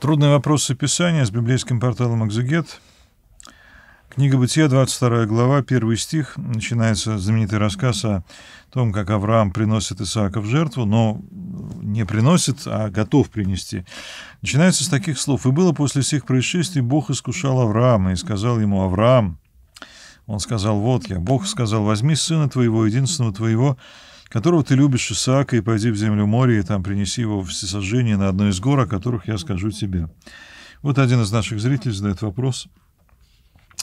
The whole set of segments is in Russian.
Трудный вопрос описания с библейским порталом «Экзегет». Книга Бытия, 22 глава, первый стих. Начинается знаменитый рассказ о том, как Авраам приносит Исаака в жертву, но не приносит, а готов принести. Начинается с таких слов. «И было после всех происшествий, Бог искушал Авраама и сказал ему, Авраам, он сказал, вот я, Бог сказал, возьми сына твоего, единственного твоего, которого ты любишь, Исаака, и пойди в землю моря, и там принеси его в всесожжение на одной из гор, о которых я скажу тебе». Вот один из наших зрителей задает вопрос.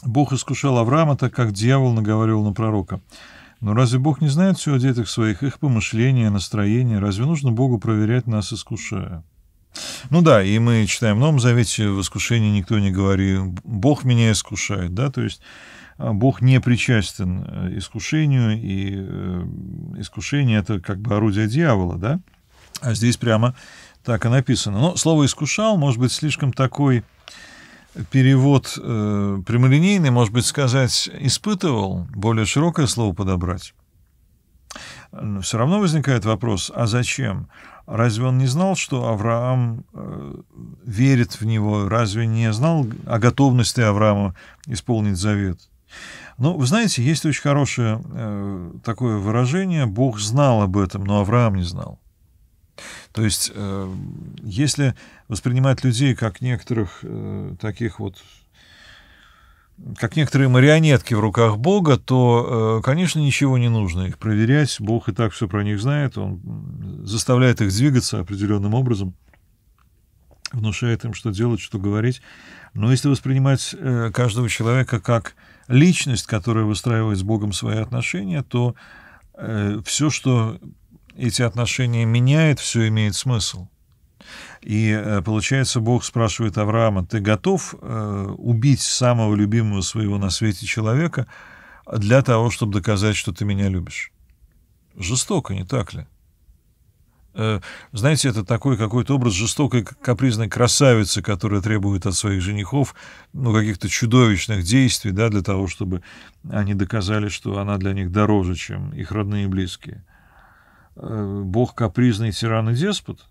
Бог искушал Авраама, так как дьявол наговаривал на пророка. Но разве Бог не знает все о детях своих, их помышления, настроения? Разве нужно Богу проверять нас, искушая? Ну да, и мы читаем в Новом Завете, в искушении никто не говорит, Бог меня искушает, да, то есть а, Бог не причастен э, искушению, и э, искушение — это как бы орудие дьявола, да? А здесь прямо так и написано. Но слово «искушал» может быть слишком такой перевод э, прямолинейный, может быть, сказать «испытывал», более широкое слово подобрать. Но все равно возникает вопрос, а зачем? Разве он не знал, что Авраам э, верит в него? Разве не знал о готовности Авраама исполнить завет? Ну, вы знаете, есть очень хорошее э, такое выражение «Бог знал об этом, но Авраам не знал». То есть, э, если воспринимать людей как некоторых э, таких вот как некоторые марионетки в руках Бога, то, э, конечно, ничего не нужно их проверять. Бог и так все про них знает, он заставляет их двигаться определенным образом внушает им, что делать, что говорить. Но если воспринимать э, каждого человека как личность, которая выстраивает с Богом свои отношения, то э, все, что эти отношения меняет, все имеет смысл. И э, получается, Бог спрашивает Авраама, ты готов убить самого любимого своего на свете человека для того, чтобы доказать, что ты меня любишь? Жестоко, не так ли? Э, знаете, это такой какой-то образ жестокой капризной красавицы, которая требует от своих женихов ну, каких-то чудовищных действий, да, для того, чтобы они доказали, что она для них дороже, чем их родные и близкие. Э, бог капризный тиран и деспот.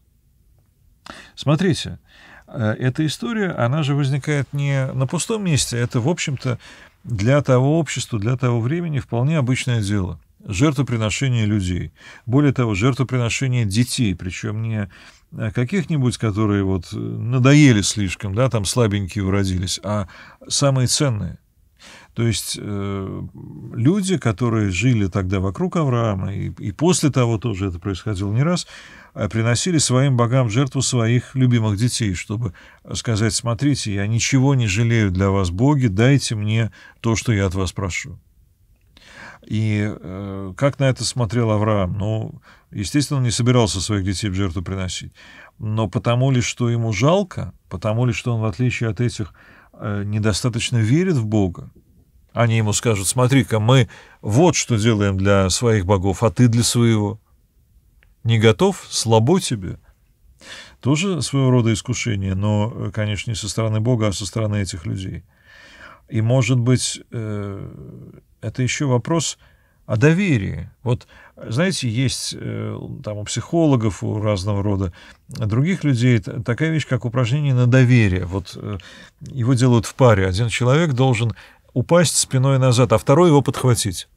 Смотрите, э, эта история, она же возникает не на пустом месте, а это, в общем-то, для того общества, для того времени вполне обычное дело жертвоприношение людей. Более того, жертвоприношение детей, причем не а, каких-нибудь, которые вот э, надоели слишком, да, там слабенькие уродились, а самые ценные. То есть э, люди, которые жили тогда вокруг Авраама, и, и после того тоже это происходило не раз, а, приносили своим богам жертву своих любимых детей, чтобы сказать, смотрите, я ничего не жалею для вас, боги, дайте мне то, что я от вас прошу. И э, как на это смотрел Авраам? Ну, естественно, он не собирался своих детей в жертву приносить. Но потому ли, что ему жалко, потому ли, что он, в отличие от этих, э, недостаточно верит в Бога, они ему скажут, смотри-ка, мы вот что делаем для своих богов, а ты для своего. Не готов? Слабо тебе. Тоже своего рода искушение, но, э, конечно, не со стороны Бога, а со стороны этих людей. И, может быть, э, это еще вопрос о доверии. Вот, знаете, есть э, там у психологов, у разного рода э, других людей такая вещь, как упражнение на доверие. Вот его делают в паре. Один человек должен упасть спиной назад, а второй его подхватить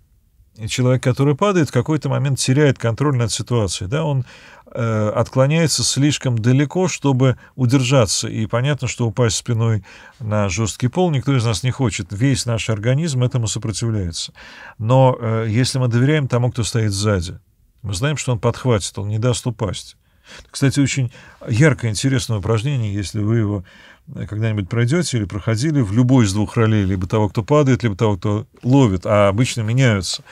человек, который падает, в какой-то момент теряет контроль над ситуацией. Да? Он э, отклоняется слишком далеко, чтобы удержаться. И понятно, что упасть спиной на жесткий пол никто из нас не хочет. Весь наш организм этому сопротивляется. Но э, если мы доверяем тому, кто стоит сзади, мы знаем, что он подхватит, он не даст упасть. Кстати, очень яркое, интересное упражнение, если вы его э, когда-нибудь пройдете или проходили в любой из двух ролей, либо того, кто падает, либо того, кто ловит, а обычно меняются,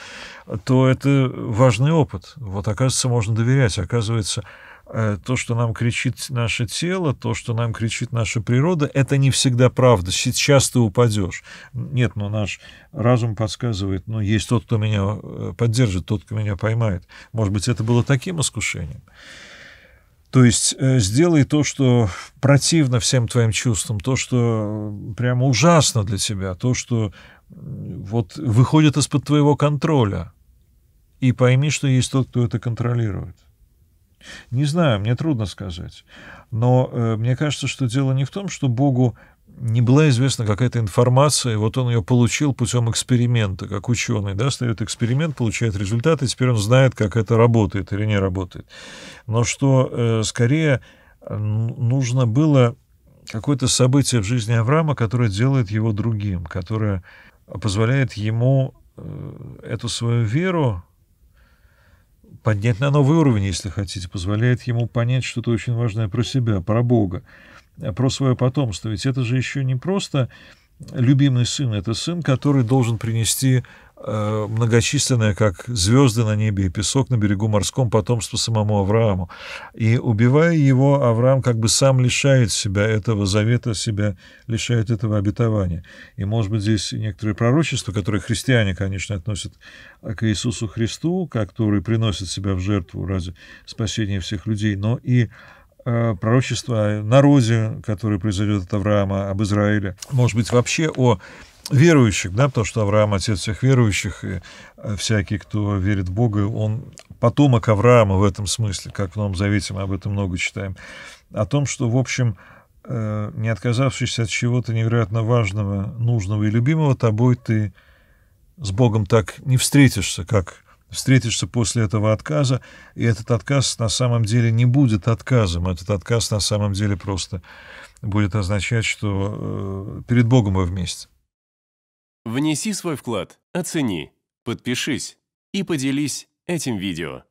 то это важный опыт. Вот, оказывается, можно доверять. Оказывается, э, то, что нам кричит наше тело, то, что нам кричит наша природа, это не всегда правда. Сейчас ты упадешь. Нет, но ну, наш разум подсказывает, ну, есть тот, кто меня э, поддержит, тот, кто меня поймает. Может быть, это было таким искушением. То есть э, сделай то, что противно всем твоим чувствам, то, что э, прямо ужасно для тебя, то, что вот выходит из-под твоего контроля. И пойми, что есть тот, кто это контролирует. Не знаю, мне трудно сказать. Но э, мне кажется, что дело не в том, что Богу не была известна какая-то информация, вот он ее получил путем эксперимента, как ученый, да, ставит эксперимент, получает результаты, теперь он знает, как это работает или не работает. Но что э, скорее нужно было какое-то событие в жизни Авраама, которое делает его другим, которое позволяет ему э, эту свою веру поднять на новый уровень, если хотите, позволяет ему понять что-то очень важное про себя, про Бога про свое потомство. Ведь это же еще не просто любимый сын, это сын, который должен принести э, многочисленное, как звезды на небе и песок на берегу морском, потомство самому Аврааму. И убивая его, Авраам как бы сам лишает себя этого завета, себя лишает этого обетования. И, может быть, здесь некоторые пророчества, которые христиане, конечно, относят к Иисусу Христу, который приносит себя в жертву ради спасения всех людей, но и Э, пророчество о народе, который произойдет от Авраама, об Израиле. Может быть, вообще о верующих, да, потому что Авраам отец всех верующих, и э, всякий, кто верит в Бога, он потомок Авраама в этом смысле, как в Новом Завете мы об этом много читаем, о том, что, в общем, э, не отказавшись от чего-то невероятно важного, нужного и любимого тобой, ты с Богом так не встретишься, как встретишься после этого отказа, и этот отказ на самом деле не будет отказом, этот отказ на самом деле просто будет означать, что э, перед Богом мы вместе. Внеси свой вклад, оцени, подпишись и поделись этим видео.